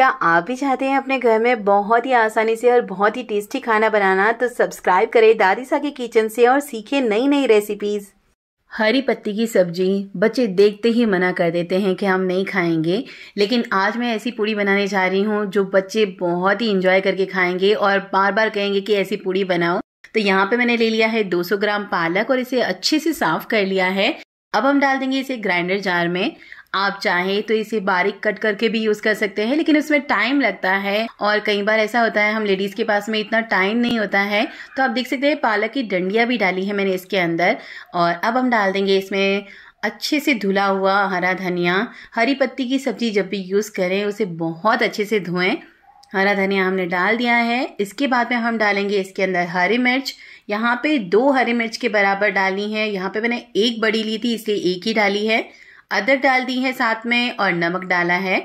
क्या आप भी चाहते हैं अपने घर में बहुत ही आसानी से और बहुत ही टेस्टी खाना बनाना तो सब्सक्राइब करें सा के किचन से और सीखे नई नई रेसिपीज हरी पत्ती की सब्जी बच्चे देखते ही मना कर देते हैं कि हम नहीं खाएंगे लेकिन आज मैं ऐसी पूड़ी बनाने जा रही हूँ जो बच्चे बहुत ही इंजॉय करके खाएंगे और बार बार कहेंगे कि ऐसी पूड़ी बनाओ तो यहाँ पे मैंने ले लिया है 200 ग्राम पालक और इसे अच्छे से साफ कर लिया है अब हम डाल देंगे इसे ग्राइंडर जार में आप चाहें तो इसे बारीक कट करके भी यूज कर सकते हैं लेकिन उसमें टाइम लगता है और कई बार ऐसा होता है हम लेडीज के पास में इतना टाइम नहीं होता है तो आप देख सकते हैं पालक की डंडिया भी डाली है मैंने इसके अंदर और अब हम डाल देंगे इसमें अच्छे से धुला हुआ हरा धनिया हरी पत्ती की सब्जी जब भी यूज़ करें उसे बहुत अच्छे से धोएं हरा धनिया हमने डाल दिया है इसके बाद में हम डालेंगे इसके अंदर हरी मिर्च यहाँ पे दो हरी मिर्च के बराबर डाली है यहाँ पे मैंने एक बड़ी ली थी इसलिए एक ही डाली है अदरक डाल दी है साथ में और नमक डाला है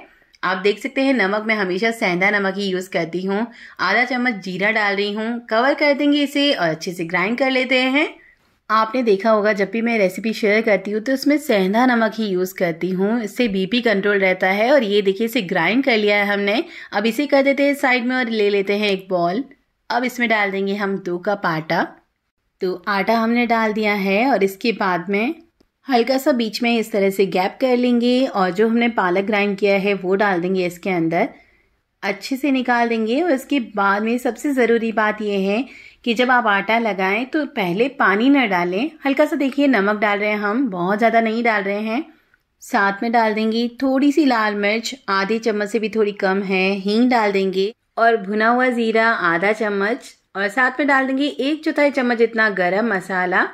आप देख सकते हैं नमक मैं हमेशा सेंधा नमक ही यूज़ करती हूँ आधा चम्मच जीरा डाल रही हूँ कवर कर देंगे इसे और अच्छे से ग्राइंड कर लेते हैं आपने देखा होगा जब भी मैं रेसिपी शेयर करती हूँ तो इसमें सेंधा नमक ही यूज़ करती हूँ इससे बीपी कंट्रोल रहता है और ये देखिए इसे ग्राइंड कर लिया है हमने अब इसे कर देते हैं साइड में और ले लेते हैं एक बॉल अब इसमें डाल देंगे हम दो कप आटा तो आटा हमने डाल दिया है और इसके बाद में हल्का सा बीच में इस तरह से गैप कर लेंगे और जो हमने पालक ग्राइंड किया है वो डाल देंगे इसके अंदर अच्छे से निकाल देंगे और इसके बाद में सबसे ज़रूरी बात यह है कि जब आप आटा लगाएं तो पहले पानी ना डालें हल्का सा देखिए नमक डाल रहे हैं हम बहुत ज़्यादा नहीं डाल रहे हैं साथ में डाल देंगे थोड़ी सी लाल मिर्च आधे चम्मच से भी थोड़ी कम है हींग डाल देंगे और भुना हुआ ज़ीरा आधा चम्मच और साथ में डाल देंगे एक चौथाई चम्मच इतना गर्म मसाला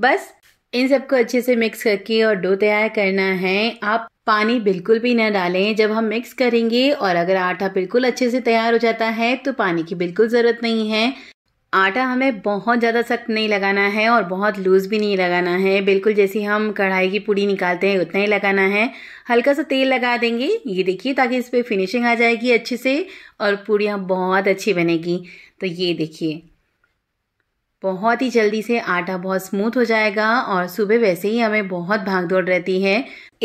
बस इन सबको अच्छे से मिक्स करके और डो तैयार करना है आप पानी बिल्कुल भी ना डालें जब हम मिक्स करेंगे और अगर आटा बिल्कुल अच्छे से तैयार हो जाता है तो पानी की बिल्कुल ज़रूरत नहीं है आटा हमें बहुत ज़्यादा सख्त नहीं लगाना है और बहुत लूज़ भी नहीं लगाना है बिल्कुल जैसी हम कढ़ाई की पूड़ी निकालते हैं उतना ही लगाना है हल्का सा तेल लगा देंगे ये देखिए ताकि इस पर फिनिशिंग आ जाएगी अच्छे से और पूड़ियाँ बहुत अच्छी बनेगी तो ये देखिए बहुत ही जल्दी से आटा बहुत स्मूथ हो जाएगा और सुबह वैसे ही हमें बहुत भाग दौड़ रहती है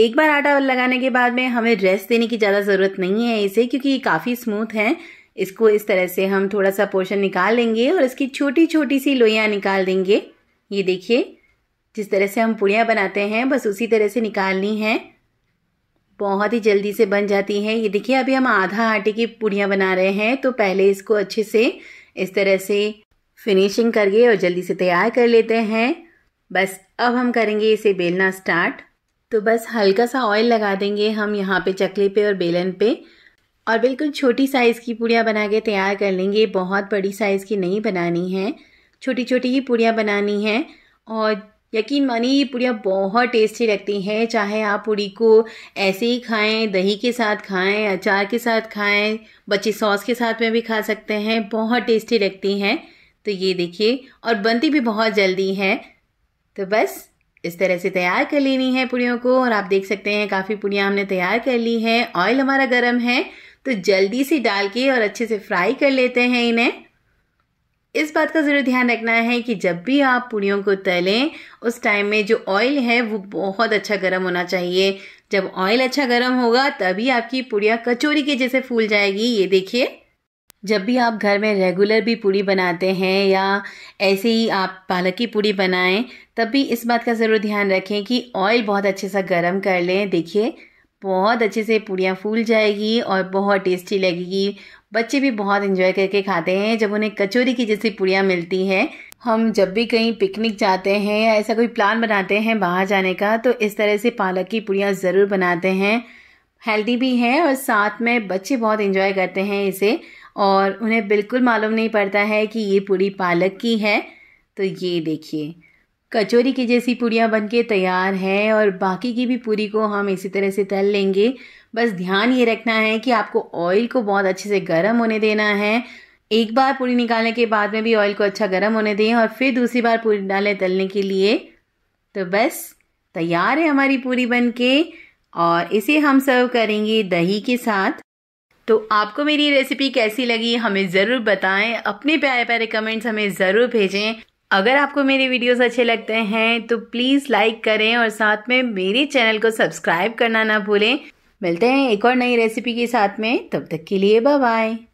एक बार आटा लगाने के बाद में हमें रेस्ट देने की ज़्यादा ज़रूरत नहीं है इसे क्योंकि ये काफ़ी स्मूथ है इसको इस तरह से हम थोड़ा सा पोर्शन निकाल लेंगे और इसकी छोटी छोटी सी लोइयाँ निकाल देंगे ये देखिए जिस तरह से हम पुड़िया बनाते हैं बस उसी तरह से निकालनी है बहुत ही जल्दी से बन जाती है ये देखिए अभी हम आधा आटे की पुड़िया बना रहे हैं तो पहले इसको अच्छे से इस तरह से फिनिशिंग करके और जल्दी से तैयार कर लेते हैं बस अब हम करेंगे इसे बेलना स्टार्ट तो बस हल्का सा ऑयल लगा देंगे हम यहाँ पे चकले पे और बेलन पे और बिल्कुल छोटी साइज़ की पूड़ियाँ बना के तैयार कर लेंगे बहुत बड़ी साइज़ की नहीं बनानी है छोटी छोटी ही पूड़ियाँ बनानी हैं और यकीन मानिए ये पूड़ियाँ बहुत टेस्टी लगती हैं चाहे आप पूड़ी को ऐसे ही खाएं दही के साथ खाएं अचार के साथ खाएं बच्चे सॉस के साथ में भी खा सकते हैं बहुत टेस्टी लगती हैं तो ये देखिए और बनती भी बहुत जल्दी है तो बस इस तरह से तैयार कर लेनी है पुड़ियों को और आप देख सकते हैं काफ़ी पुड़ियाँ हमने तैयार कर ली हैं ऑयल हमारा गर्म है तो जल्दी से डाल के और अच्छे से फ्राई कर लेते हैं इन्हें इस बात का ज़रूर ध्यान रखना है कि जब भी आप पुड़ियों को तलें उस टाइम में जो ऑयल है वो बहुत अच्छा गर्म होना चाहिए जब ऑयल अच्छा गर्म होगा तभी आपकी पुड़िया कचौरी के जैसे फूल जाएगी ये देखिए जब भी आप घर में रेगुलर भी पूड़ी बनाते हैं या ऐसे ही आप पालक की पूड़ी बनाएं तब भी इस बात का ज़रूर ध्यान रखें कि ऑयल बहुत अच्छे से गर्म कर लें देखिए बहुत अच्छे से पूड़ियाँ फूल जाएगी और बहुत टेस्टी लगेगी बच्चे भी बहुत इन्जॉय करके खाते हैं जब उन्हें कचौरी की जैसी पूड़ियाँ मिलती हैं हम जब भी कहीं पिकनिक जाते हैं या ऐसा कोई प्लान बनाते हैं बाहर जाने का तो इस तरह से पालक की पूड़ियाँ ज़रूर बनाते हैं हेल्दी भी हैं और साथ में बच्चे बहुत इन्जॉय करते हैं इसे और उन्हें बिल्कुल मालूम नहीं पड़ता है कि ये पूड़ी पालक की है तो ये देखिए कचौरी की जैसी पूड़ियाँ बनके तैयार है और बाकी की भी पूरी को हम इसी तरह से तल लेंगे बस ध्यान ये रखना है कि आपको ऑयल को बहुत अच्छे से गर्म होने देना है एक बार पूरी निकालने के बाद में भी ऑयल को अच्छा गर्म होने दें और फिर दूसरी बार पूरी डालें तलने के लिए तो बस तैयार है हमारी पूरी बनके और इसे हम सर्व करेंगे दही के साथ तो आपको मेरी रेसिपी कैसी लगी हमें ज़रूर बताएं अपने प्यारे प्यारे कमेंट्स हमें ज़रूर भेजें अगर आपको मेरे वीडियोस अच्छे लगते हैं तो प्लीज़ लाइक करें और साथ में मेरे चैनल को सब्सक्राइब करना ना भूलें मिलते हैं एक और नई रेसिपी के साथ में तब तक के लिए बाय बाय